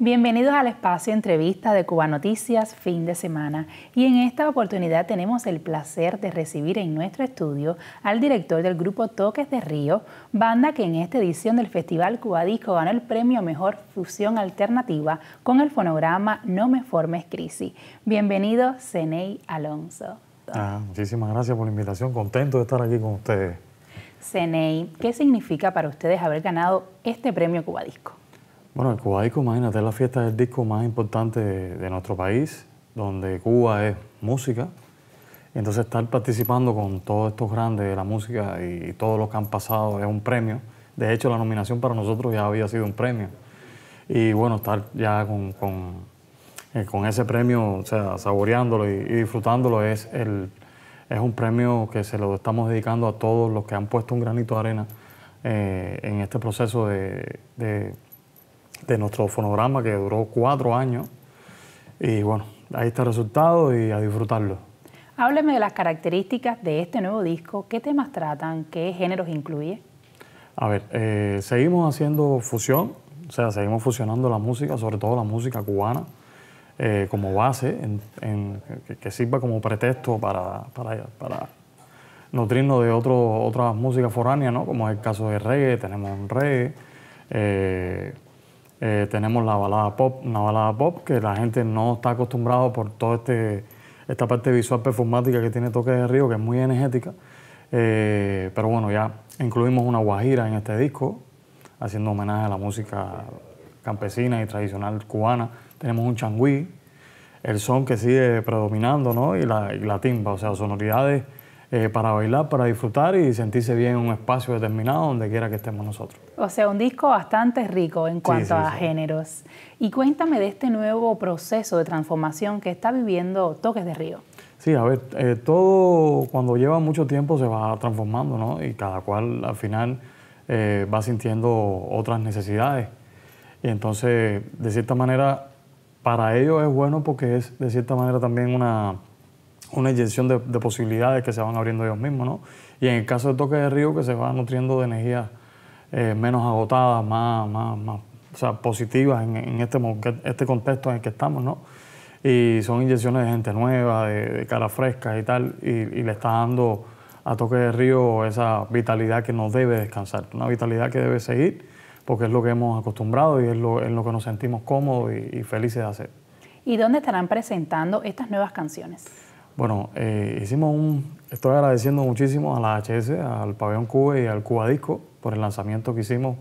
Bienvenidos al espacio entrevista de Cuba Noticias fin de semana y en esta oportunidad tenemos el placer de recibir en nuestro estudio al director del grupo Toques de Río, banda que en esta edición del Festival Cubadisco ganó el premio Mejor Fusión Alternativa con el fonograma No me formes crisis. Bienvenido Cenei Alonso. Ah, muchísimas gracias por la invitación, contento de estar aquí con ustedes. Cenei ¿qué significa para ustedes haber ganado este premio Cubadisco? Bueno, el Cubaico, imagínate, es la fiesta del disco más importante de, nuestro país, donde Cuba es música. Entonces estar participando con todos estos grandes de la música y, todos los que han pasado es un premio. De hecho, la nominación para nosotros ya había sido un premio. Y bueno, estar ya con, eh, ese premio, o sea, saboreándolo y, disfrutándolo es, el, es un premio que se lo estamos dedicando a todos los que han puesto un granito de arena eh, en este proceso de de nuestro fonograma que duró cuatro años. Y bueno, ahí está el resultado y a disfrutarlo. Hábleme de las características de este nuevo disco, qué temas tratan, qué géneros incluye. A ver, eh, seguimos haciendo fusión, o sea, seguimos fusionando la música, sobre todo la música cubana, eh, como base, que, sirva como pretexto para, para, nutrirnos de otro, otras músicas foráneas, ¿no? como es el caso de reggae, tenemos un reggae. Eh, eh, tenemos la balada pop, una balada pop que la gente no está acostumbrada por toda este, esta parte visual perfumática que tiene Toque de Río, que es muy energética. Eh, pero bueno, ya incluimos una guajira en este disco, haciendo homenaje a la música campesina y tradicional cubana. Tenemos un changüí, el son que sigue predominando, ¿no? Y la, y la timba, o sea, sonoridades eh, para bailar, para disfrutar y sentirse bien en un espacio determinado, donde quiera que estemos nosotros. O sea, un disco bastante rico en cuanto a géneros. Y cuéntame de este nuevo proceso de transformación que está viviendo Toques de Río. Sí, a ver, eh, todo cuando lleva mucho tiempo se va transformando, ¿no? Y cada cual al final eh, va sintiendo otras necesidades. Y entonces, de cierta manera, para ellos es bueno porque es de cierta manera también una, una inyección de, posibilidades que se van abriendo ellos mismos, ¿no? Y en el caso de Toque de Río, que se va nutriendo de energías eh, menos agotadas, más, más, positivas en, este, este contexto en el que estamos, ¿no? Y son inyecciones de gente nueva, de, cara fresca y tal, y, le está dando a Toque de Río esa vitalidad que no debe descansar, una vitalidad que debe seguir, porque es lo que hemos acostumbrado y es lo, que nos sentimos cómodos y felices de hacer. ¿Y dónde estarán presentando estas nuevas canciones? Bueno, eh, hicimos un, estoy agradeciendo muchísimo a la HS, al Pabellón Cuba y al Cubadisco por el lanzamiento que hicimos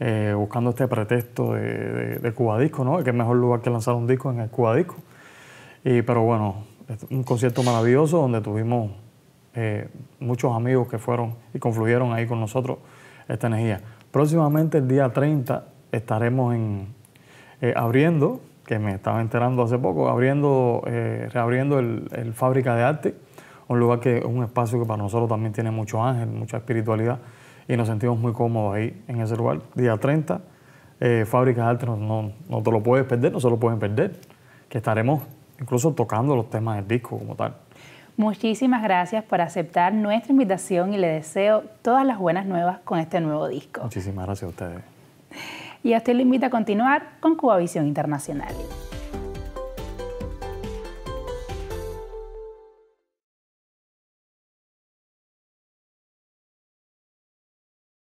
eh, buscando este pretexto de, de, de Cubadisco, ¿no? Que es mejor lugar que lanzar un disco en el Cubadisco. Y, pero bueno, un concierto maravilloso donde tuvimos eh, muchos amigos que fueron y confluyeron ahí con nosotros esta energía. Próximamente el día 30 estaremos en, abriendo que me estaba enterando hace poco, abriendo, eh, reabriendo el, Fábrica de Arte, un lugar que es un espacio que para nosotros también tiene mucho ángel, mucha espiritualidad, y nos sentimos muy cómodos ahí, en ese lugar. Día 30, eh, Fábrica de Arte, no, no, te lo puedes perder, no se lo pueden perder, que estaremos incluso tocando los temas del disco como tal. Muchísimas gracias por aceptar nuestra invitación y le deseo todas las buenas nuevas con este nuevo disco. Muchísimas gracias a ustedes y a usted le invita a continuar con Cubavisión Internacional.